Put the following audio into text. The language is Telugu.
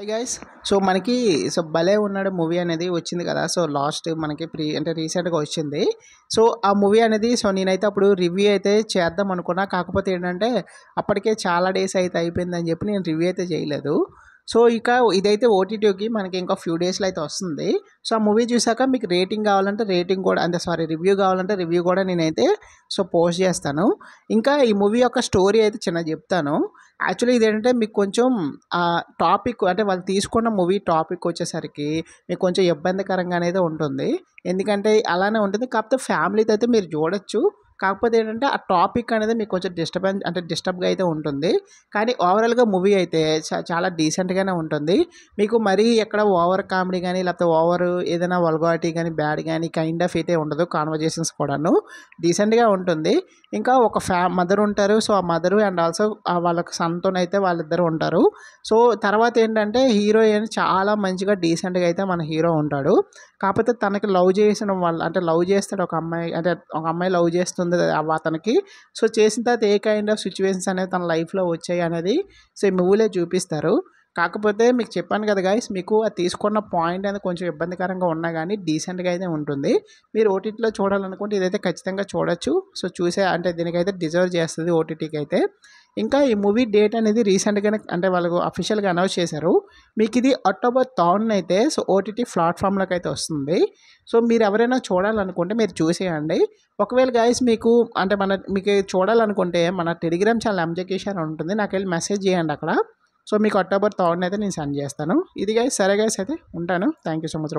హై గైస్ సో మనకి సో భలే ఉన్నాడు మూవీ అనేది వచ్చింది కదా సో లాస్ట్ మనకి ప్రీ అంటే రీసెంట్గా వచ్చింది సో ఆ మూవీ అనేది సో నేనైతే అప్పుడు రివ్యూ అయితే చేద్దాం అనుకున్నా కాకపోతే ఏంటంటే అప్పటికే చాలా డేస్ అయితే అయిపోయిందని చెప్పి నేను రివ్యూ అయితే చేయలేదు సో ఇక ఇదైతే ఓటీటీకి మనకి ఇంకా ఫ్యూ డేస్లో అయితే వస్తుంది సో ఆ మూవీ చూసాక మీకు రేటింగ్ కావాలంటే రేటింగ్ కూడా అంటే సారీ రివ్యూ కావాలంటే రివ్యూ కూడా నేనైతే సో పోస్ట్ చేస్తాను ఇంకా ఈ మూవీ యొక్క స్టోరీ అయితే చిన్న చెప్తాను యాక్చువల్లీ ఇదేంటంటే మీకు కొంచెం టాపిక్ అంటే వాళ్ళు తీసుకున్న మూవీ టాపిక్ వచ్చేసరికి మీకు కొంచెం ఇబ్బందికరంగా అనేది ఉంటుంది ఎందుకంటే అలానే ఉంటుంది కాకపోతే ఫ్యామిలీతో అయితే మీరు చూడొచ్చు కాకపోతే ఏంటంటే ఆ టాపిక్ అనేది మీకు కొంచెం డిస్టర్బెన్స్ అంటే డిస్టర్బ్గా అయితే ఉంటుంది కానీ ఓవరాల్గా మూవీ అయితే చాలా డీసెంట్గానే ఉంటుంది మీకు మరీ ఎక్కడ ఓవర్ కామెడీ కానీ లేకపోతే ఓవర్ ఏదైనా వల్గారిటీ కానీ బ్యాడ్ కానీ కైండ్ ఆఫ్ అయితే ఉండదు కాన్వర్జేషన్స్ కూడాను డీసెంట్గా ఉంటుంది ఇంకా ఒక ఫ్యా మదర్ ఉంటారు సో ఆ మదరు అండ్ ఆల్సో వాళ్ళకి అయితే వాళ్ళిద్దరు ఉంటారు సో తర్వాత ఏంటంటే హీరోయిన్ చాలా మంచిగా డీసెంట్గా అయితే మన హీరో ఉంటాడు కాకపోతే తనకి లవ్ చేసిన వాళ్ళు అంటే లవ్ చేస్తాడు ఒక అమ్మాయి అంటే ఒక అమ్మాయి లవ్ చేస్తుంది ఉంది అతనికి సో చేసిన తర్వాత ఏ కైండ్ ఆఫ్ సిచ్యువేషన్స్ అనేవి తన లైఫ్లో వచ్చాయి అనేది సో ఈ మూవీలో చూపిస్తారు కాకపోతే మీకు చెప్పాను కదా గాయస్ మీకు అది తీసుకున్న పాయింట్ అనేది కొంచెం ఇబ్బందికరంగా ఉన్నా కానీ డీసెంట్గా అయితే ఉంటుంది మీరు ఓటీటీలో చూడాలనుకుంటే ఇదైతే ఖచ్చితంగా చూడొచ్చు సో చూసే అంటే దీనికైతే డిజర్వ్ చేస్తుంది ఓటీటీకి అయితే ఇంకా ఈ మూవీ డేట్ అనేది రీసెంట్గానే అంటే వాళ్ళకు అఫీషియల్గా అనౌన్స్ చేశారు మీకు ఇది అక్టోబర్ థర్డ్న అయితే సో ఓటీటీ ప్లాట్ఫామ్లోకి అయితే వస్తుంది సో మీరు ఎవరైనా చూడాలనుకుంటే మీరు చూసేయండి ఒకవేళ గాయస్ మీకు అంటే మన మీకు చూడాలనుకుంటే మన టెలిగ్రామ్ ఛానల్ ఎంజకేషన్ ఉంటుంది నాకు వెళ్ళి మెసేజ్ చేయండి అక్కడ సో మీకు అక్టోబర్ థర్డ్ అయితే నేను సెండ్ చేస్తాను ఇది గైస్ సరే గైస్ అయితే ఉంటాను థ్యాంక్ యూ సో మచ్